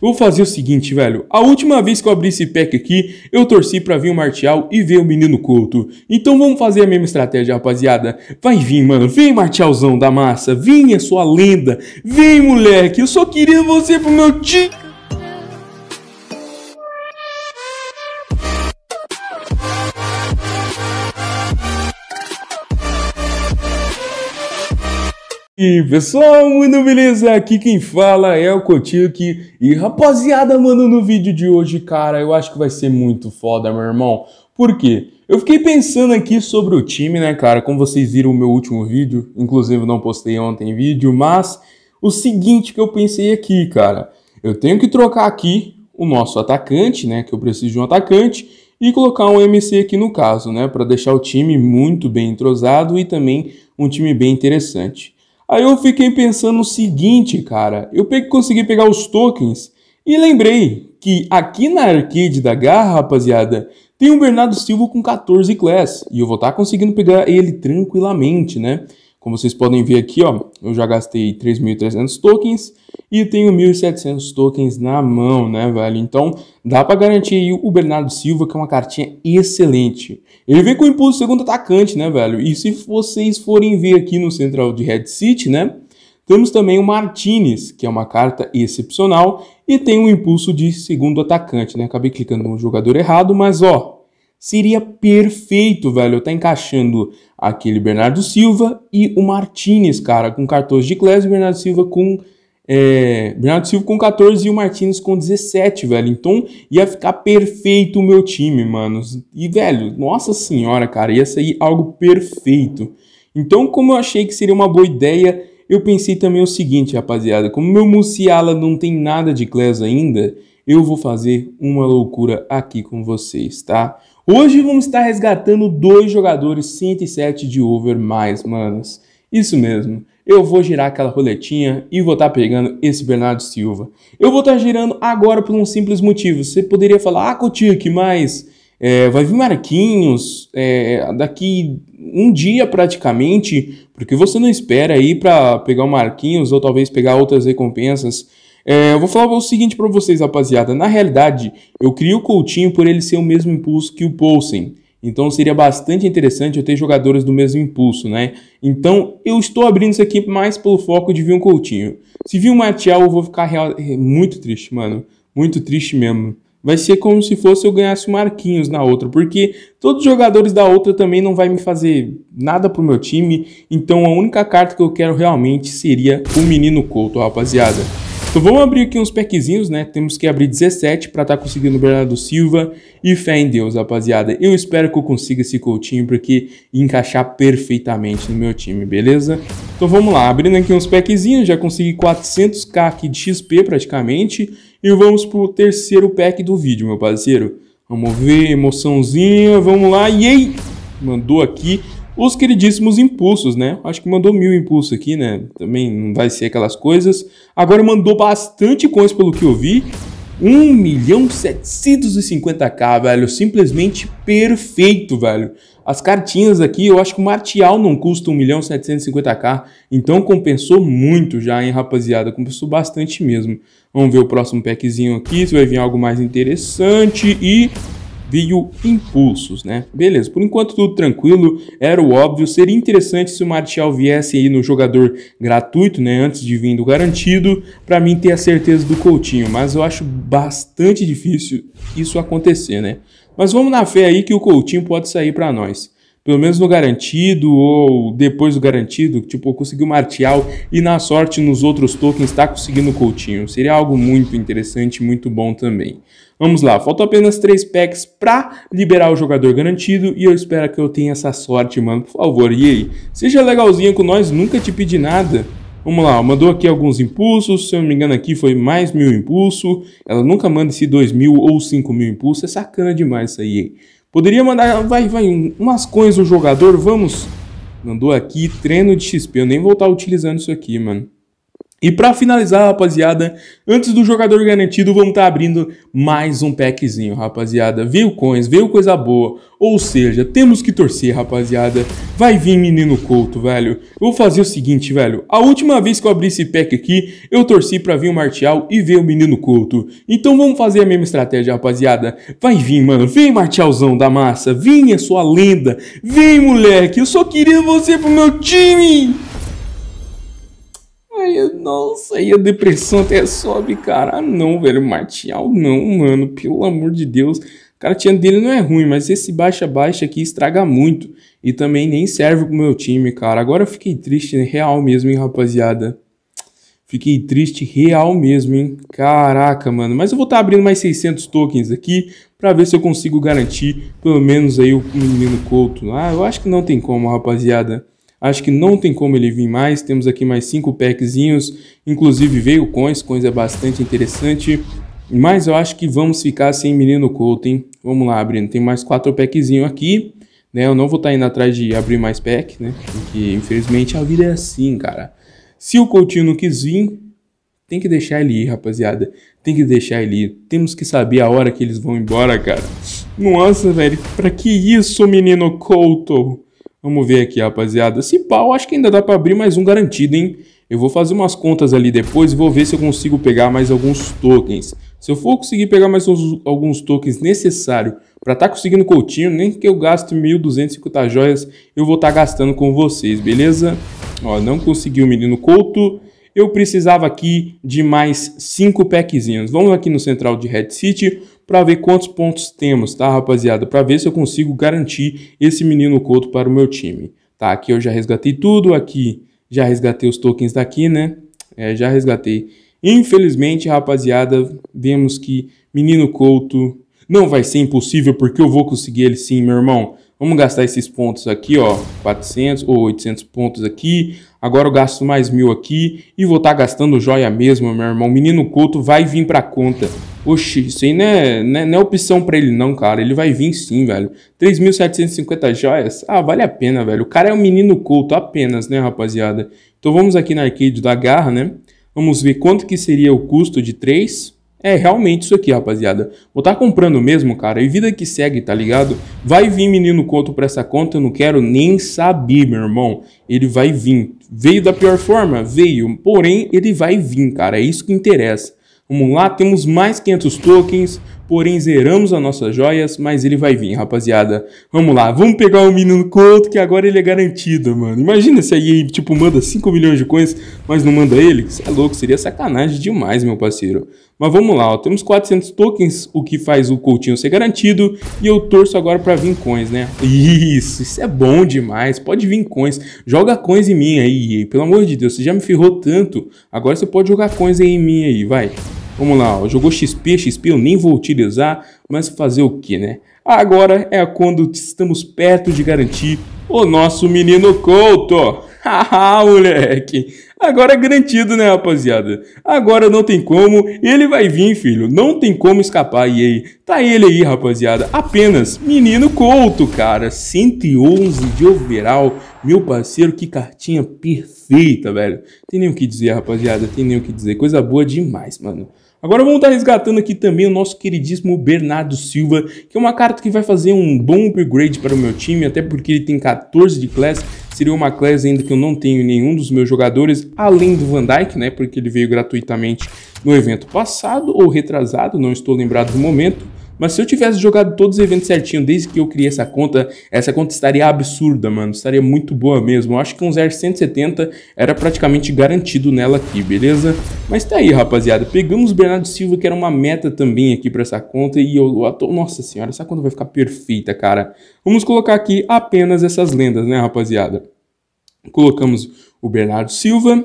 vou fazer o seguinte, velho. A última vez que eu abri esse pack aqui, eu torci pra vir o Martial e ver o menino Couto. Então vamos fazer a mesma estratégia, rapaziada. Vai vir, mano. Vem, Martialzão da massa. Vem, a sua lenda. Vem, moleque. Eu só queria você pro meu time. E pessoal, muito beleza? Aqui quem fala é o Coutinho aqui. E rapaziada, mano, no vídeo de hoje, cara, eu acho que vai ser muito foda, meu irmão. Por quê? Eu fiquei pensando aqui sobre o time, né, cara? Como vocês viram o meu último vídeo, inclusive não postei ontem vídeo, mas o seguinte que eu pensei aqui, cara. Eu tenho que trocar aqui o nosso atacante, né, que eu preciso de um atacante, e colocar um MC aqui no caso, né, para deixar o time muito bem entrosado e também um time bem interessante. Aí eu fiquei pensando o seguinte, cara, eu peguei, consegui pegar os tokens e lembrei que aqui na arcade da Garra, rapaziada, tem um Bernardo Silva com 14 class e eu vou estar tá conseguindo pegar ele tranquilamente, né? Como vocês podem ver aqui, ó, eu já gastei 3.300 tokens e tenho 1.700 tokens na mão, né, velho? Então, dá para garantir aí o Bernardo Silva, que é uma cartinha excelente. Ele vem com impulso segundo atacante, né, velho? E se vocês forem ver aqui no central de Red City, né, temos também o Martinez, que é uma carta excepcional e tem um impulso de segundo atacante, né? Acabei clicando no jogador errado, mas ó, seria perfeito, velho. Tá encaixando aquele Bernardo Silva e o Martinez, cara, com 14 de classe, Bernardo Silva com é, Bernardo Silva com 14 e o Martinez com 17, velho. Então ia ficar perfeito o meu time, mano. E, velho, nossa senhora, cara, ia sair algo perfeito. Então, como eu achei que seria uma boa ideia, eu pensei também o seguinte, rapaziada. Como meu Musiala não tem nada de class ainda, eu vou fazer uma loucura aqui com vocês, tá? Hoje vamos estar resgatando dois jogadores 107 de over mais manos, Isso mesmo, eu vou girar aquela roletinha e vou estar tá pegando esse Bernardo Silva. Eu vou estar tá girando agora por um simples motivo. Você poderia falar, ah, Kotick, que é, vai vir Marquinhos é, daqui um dia praticamente, porque você não espera aí para pegar o Marquinhos ou talvez pegar outras recompensas é, eu vou falar o seguinte para vocês, rapaziada. Na realidade, eu crio o Coutinho por ele ser o mesmo impulso que o Poulsen. Então seria bastante interessante eu ter jogadores do mesmo impulso, né? Então eu estou abrindo isso aqui mais pelo foco de vir um Coutinho. Se vir um Matial, eu vou ficar real... É, muito triste, mano. Muito triste mesmo. Vai ser como se fosse eu ganhasse o Marquinhos na outra, porque todos os jogadores da outra também não vai me fazer nada pro meu time. Então a única carta que eu quero realmente seria o menino Couto, rapaziada. Então vamos abrir aqui uns packzinhos, né? Temos que abrir 17 para estar tá conseguindo o Bernardo Silva e fé em Deus, rapaziada. Eu espero que eu consiga esse Coutinho porque encaixar perfeitamente no meu time, beleza? Então vamos lá, abrindo aqui uns packzinhos, já consegui 400k aqui de XP praticamente e vamos pro terceiro pack do vídeo, meu parceiro. Vamos ver, emoçãozinha, vamos lá, e aí? Mandou aqui os queridíssimos impulsos, né? Acho que mandou mil impulsos aqui, né? Também não vai ser aquelas coisas. Agora mandou bastante coins pelo que eu vi. 1 milhão 750k, velho. Simplesmente perfeito, velho. As cartinhas aqui, eu acho que o Martial não custa 1 milhão 750k. Então compensou muito já, hein, rapaziada. Compensou bastante mesmo. Vamos ver o próximo packzinho aqui, se vai vir algo mais interessante. E Veio impulsos, né? Beleza, por enquanto tudo tranquilo, era o óbvio. Seria interessante se o Martial viesse aí no jogador gratuito, né? Antes de vir do garantido, para mim ter a certeza do Coutinho. Mas eu acho bastante difícil isso acontecer, né? Mas vamos na fé aí que o Coutinho pode sair para nós pelo menos no garantido ou depois do garantido, tipo, conseguiu Martial e na sorte nos outros tokens está conseguindo Coutinho. Seria algo muito interessante, muito bom também. Vamos lá, faltam apenas 3 packs para liberar o jogador garantido e eu espero que eu tenha essa sorte, mano. Por favor, e aí? Seja legalzinha com nós, nunca te pedi nada. Vamos lá, mandou aqui alguns impulsos, se eu não me engano aqui foi mais mil impulso. Ela nunca manda esse dois mil ou cinco mil impulso, é sacana demais isso aí, hein? Poderia mandar, vai, vai, umas coins o jogador, vamos. Mandou aqui, treino de XP. Eu nem vou estar utilizando isso aqui, mano. E para finalizar, rapaziada, antes do jogador garantido, vamos estar tá abrindo mais um packzinho, rapaziada. Veio coins, veio coisa boa. Ou seja, temos que torcer, rapaziada. Vai vir menino Couto, velho. Eu vou fazer o seguinte, velho. A última vez que eu abri esse pack aqui, eu torci para vir o Martial e ver o menino Couto. Então vamos fazer a mesma estratégia, rapaziada. Vai vir, mano. Vem, Martialzão da massa. Vem, a sua lenda. Vem, moleque. Eu só queria você pro meu time nossa, aí a depressão até sobe, cara. Ah, não, velho, Martial não, mano, pelo amor de Deus. O cara tinha dele não é ruim, mas esse baixa-baixa aqui estraga muito. E também nem serve pro meu time, cara. Agora eu fiquei triste, né? real mesmo, hein, rapaziada. Fiquei triste real mesmo, hein? Caraca, mano. Mas eu vou estar tá abrindo mais 600 tokens aqui para ver se eu consigo garantir pelo menos aí o menino Couto. Ah, eu acho que não tem como, rapaziada. Acho que não tem como ele vir mais. Temos aqui mais cinco packzinhos. Inclusive veio coins. Coins é bastante interessante. Mas eu acho que vamos ficar sem menino Colton. Vamos lá, abrindo. Tem mais quatro packzinhos aqui. Né? Eu não vou estar tá indo atrás de abrir mais pack, né? Porque, infelizmente, a vida é assim, cara. Se o Coutinho não quis vir, tem que deixar ele ir, rapaziada. Tem que deixar ele ir. Temos que saber a hora que eles vão embora, cara. Nossa, velho. Pra que isso, menino Colton? Vamos ver aqui, rapaziada. Se pau, acho que ainda dá para abrir mais um garantido, hein? Eu vou fazer umas contas ali depois e vou ver se eu consigo pegar mais alguns tokens. Se eu for conseguir pegar mais uns, alguns tokens necessários para estar tá conseguindo Coutinho, nem que eu gaste 1.250 joias, eu vou estar tá gastando com vocês, beleza? Ó, não consegui o menino Couto eu precisava aqui de mais 5 packzinhos. Vamos aqui no central de Red City para ver quantos pontos temos, tá, rapaziada? Para ver se eu consigo garantir esse menino Couto para o meu time. Tá, aqui eu já resgatei tudo, aqui já resgatei os tokens daqui, né? É, já resgatei. Infelizmente, rapaziada, vemos que menino Couto não vai ser impossível porque eu vou conseguir ele sim, meu irmão. Vamos gastar esses pontos aqui, ó, 400 ou 800 pontos aqui agora eu gasto mais mil aqui e vou estar tá gastando joia mesmo, meu irmão. Menino Couto vai vir pra conta. Oxi, isso aí não é, não é, não é opção para ele não, cara. Ele vai vir sim, velho. 3.750 joias? Ah, vale a pena, velho. O cara é um menino culto apenas, né, rapaziada? Então vamos aqui na arcade da garra, né? Vamos ver quanto que seria o custo de 3. É realmente isso aqui, rapaziada. Vou tá comprando mesmo, cara. E vida que segue, tá ligado? Vai vir menino conto pra essa conta, eu não quero nem saber, meu irmão. Ele vai vir. Veio da pior forma? Veio. Porém, ele vai vir, cara. É isso que interessa. Vamos lá, temos mais 500 tokens porém zeramos as nossas joias, mas ele vai vir, rapaziada. Vamos lá, vamos pegar o menino Couto, que agora ele é garantido, mano. Imagina se aí, tipo, manda 5 milhões de coins, mas não manda ele. Isso é louco, seria sacanagem demais, meu parceiro. Mas vamos lá, ó, temos 400 tokens, o que faz o Coutinho ser garantido, e eu torço agora para vir coins, né? Isso, isso é bom demais, pode vir coins, joga coins em mim aí, pelo amor de Deus, você já me ferrou tanto, agora você pode jogar coins aí em mim aí, vai. Vamos lá, ó, jogou XP, XP eu nem vou utilizar, mas fazer o que, né? Agora é quando estamos perto de garantir o nosso menino Couto. Haha, moleque. Agora é garantido, né, rapaziada? Agora não tem como, ele vai vir, filho. Não tem como escapar, e aí? Tá ele aí, rapaziada. Apenas menino Couto, cara. 111 de overall. Meu parceiro, que cartinha perfeita, velho. Tem nem o que dizer, rapaziada. Tem nem o que dizer. Coisa boa demais, mano. Agora vamos estar resgatando aqui também o nosso queridíssimo Bernardo Silva, que é uma carta que vai fazer um bom upgrade para o meu time, até porque ele tem 14 de classe, seria uma classe ainda que eu não tenho nenhum dos meus jogadores, além do Van Dyke, né, porque ele veio gratuitamente no evento passado ou retrasado, não estou lembrado do momento. Mas se eu tivesse jogado todos os eventos certinho desde que eu criei essa conta, essa conta estaria absurda, mano. Estaria muito boa mesmo. Eu acho que um 0,170 era praticamente garantido nela aqui, beleza? Mas tá aí, rapaziada. Pegamos o Bernardo Silva, que era uma meta também aqui pra essa conta. E eu... Nossa senhora, essa conta vai ficar perfeita, cara. Vamos colocar aqui apenas essas lendas, né, rapaziada? Colocamos o Bernardo Silva.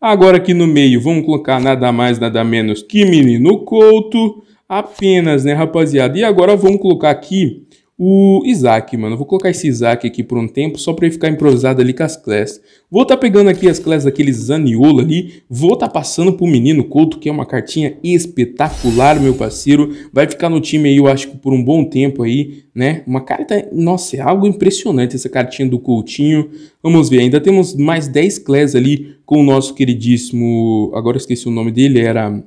Agora aqui no meio, vamos colocar nada mais, nada menos que Menino Couto apenas, né, rapaziada? E agora vamos colocar aqui o Isaac, mano. Vou colocar esse Isaac aqui por um tempo, só pra ele ficar improvisado ali com as classes. Vou tá pegando aqui as classes daquele Zaniolo ali. Vou tá passando pro Menino Couto, que é uma cartinha espetacular, meu parceiro. Vai ficar no time aí, eu acho que por um bom tempo aí, né? Uma carta... Nossa, é algo impressionante essa cartinha do Coutinho. Vamos ver, ainda temos mais 10 classes ali com o nosso queridíssimo... Agora eu esqueci o nome dele, era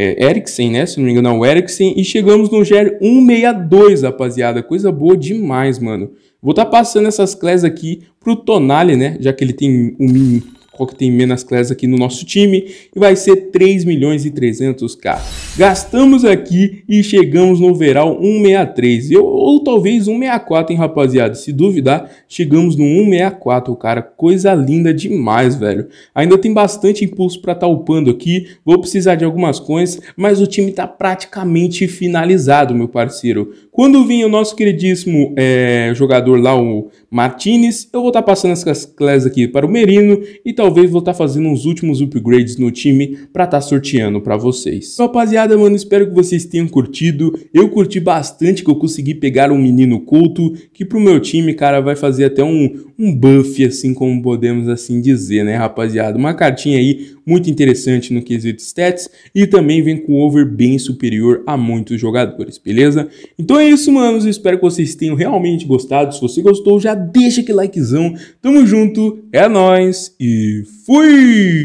é, Eriksen, né? Se não me engano, é o Eriksen. E chegamos no GR 162, rapaziada. Coisa boa demais, mano. Vou estar tá passando essas classes aqui pro Tonali, né? Já que ele tem um mini qual que tem menos classes aqui no nosso time, e vai ser 3 milhões e 300k. Gastamos aqui e chegamos no overall 163, ou, ou talvez 164, hein, rapaziada? Se duvidar, chegamos no 164, cara. Coisa linda demais, velho. Ainda tem bastante impulso para estar tá upando aqui, vou precisar de algumas coins, mas o time tá praticamente finalizado, meu parceiro. Quando vinha o nosso queridíssimo é, jogador lá, o Martinez, eu vou estar tá passando essas classes aqui para o Merino e tal talvez vou estar tá fazendo uns últimos upgrades no time para estar tá sorteando para vocês. Então, rapaziada, mano, espero que vocês tenham curtido. Eu curti bastante que eu consegui pegar um menino culto, que pro meu time, cara, vai fazer até um, um buff, assim como podemos assim dizer, né, rapaziada? Uma cartinha aí muito interessante no quesito stats e também vem com over bem superior a muitos jogadores, beleza? Então é isso, manos, espero que vocês tenham realmente gostado. Se você gostou, já deixa aquele likezão. Tamo junto, é nós e fui!